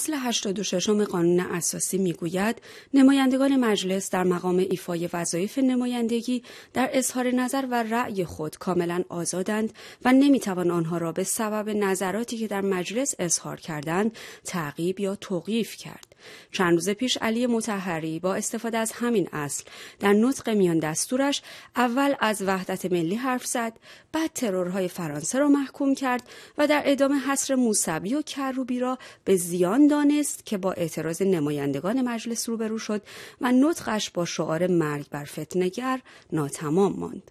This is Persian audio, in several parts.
اصل 86 قانون اساسی میگوید نمایندگان مجلس در مقام ایفای وظایف نمایندگی در اظهار نظر و رأی خود کاملا آزادند و نمیتوان آنها را به سبب نظراتی که در مجلس اظهار کردند تعقیب یا توقیف کرد چند روز پیش علی متحری با استفاده از همین اصل در نطق میان دستورش اول از وحدت ملی حرف زد بعد ترورهای فرانسه را محکوم کرد و در ادامه حصر موسوی و کروبی را به زیان دانست که با اعتراض نمایندگان مجلس روبرو شد و نطقش با شعار مرگ بر فتنگر ناتمام ماند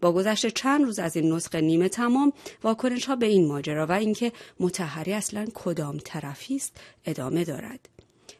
با گذشت چند روز از این نسخه نیمه تمام واکنش ها به این ماجرا و اینکه متحری اصلا کدام طرفی است ادامه دارد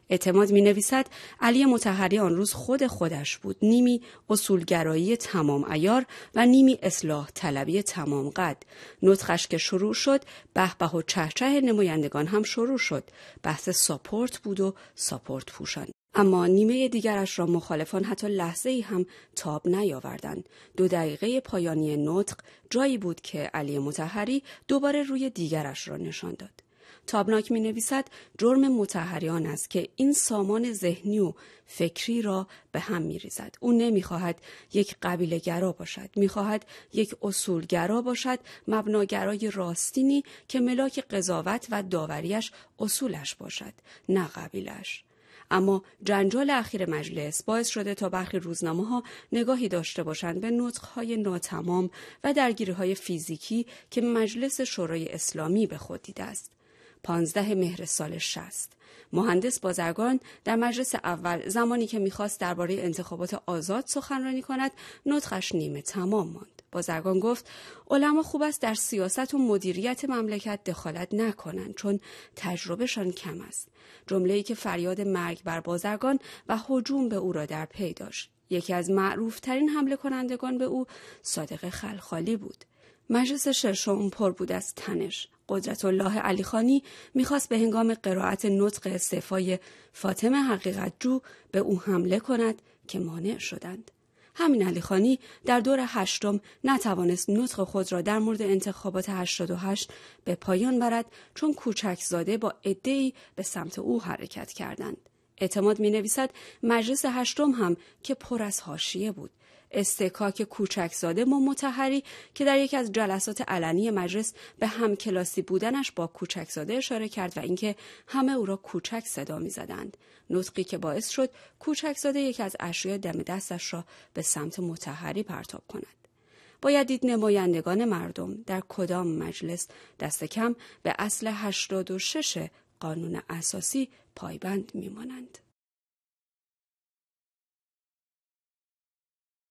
اعتماد می نویسد علی متحری آن روز خود خودش بود نیمی اصولگرایی تمام ایار و نیمی اصلاح طلبی تمام قد نطخش که شروع شد به و چهچه نمایندگان هم شروع شد بحث ساپورت بود و ساپورت پوشان اما نیمه دیگرش را مخالفان حتی لحظه ای هم تاب نیاوردند. دو دقیقه پایانی نطق جایی بود که علی متحری دوباره روی دیگرش را نشان داد. تابناک می نویسد جرم متحریان است که این سامان ذهنی و فکری را به هم می ریزد. او نمی خواهد یک قبیله گرا باشد. می خواهد یک اصولگرا باشد مبناگرای راستینی که ملاک قضاوت و داوریش اصولش باشد نه قبیلش. اما جنجال اخیر مجلس باعث شده تا برخی روزنامه ها نگاهی داشته باشند به نطقهای های ناتمام و درگیری های فیزیکی که مجلس شورای اسلامی به خود دیده است. پانزده مهر سال شست. مهندس بازرگان در مجلس اول زمانی که میخواست درباره انتخابات آزاد سخنرانی کند نطخش نیمه تمام ماند بازرگان گفت علما خوب است در سیاست و مدیریت مملکت دخالت نکنند چون تجربهشان کم است ای که فریاد مرگ بر بازرگان و حجوم به او را در پی داشت یکی از ترین حمله کنندگان به او صادق خلخالی بود مجلس ششم پر بود از تنش قدرت الله علی خانی میخواست به هنگام قرائت نطق استعفای فاطمه حقیقت جو به او حمله کند که مانع شدند. همین علی خانی در دور هشتم نتوانست نطق خود را در مورد انتخابات 88 به پایان برد چون کوچک زاده با ای به سمت او حرکت کردند. اعتماد می نویسد مجلس هشتم هم که پر از حاشیه بود استکاک کوچکزاده با متحری که در یکی از جلسات علنی مجلس به همکلاسی بودنش با کوچکزاده اشاره کرد و اینکه همه او را کوچک صدا میزدند نطقی که باعث شد کوچکزاده یکی از اشیاء دم دستش را به سمت متحری پرتاب کند باید دید نمایندگان مردم در کدام مجلس دست کم به اصل 86 قانون اساسی پایبند میمانند.